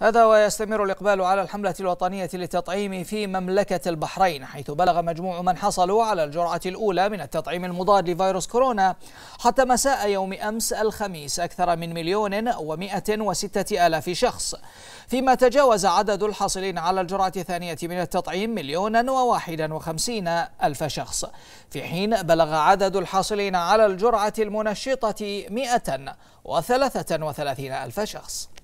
هذا ويستمر الإقبال على الحملة الوطنية للتطعيم في مملكة البحرين حيث بلغ مجموع من حصلوا على الجرعة الأولى من التطعيم المضاد لفيروس كورونا حتى مساء يوم أمس الخميس أكثر من مليون ومائة وستة آلاف شخص فيما تجاوز عدد الحاصلين على الجرعة الثانية من التطعيم مليونا وواحدا وخمسين ألف شخص في حين بلغ عدد الحاصلين على الجرعة المنشطة مئة وثلاثة وثلاثين ألف شخص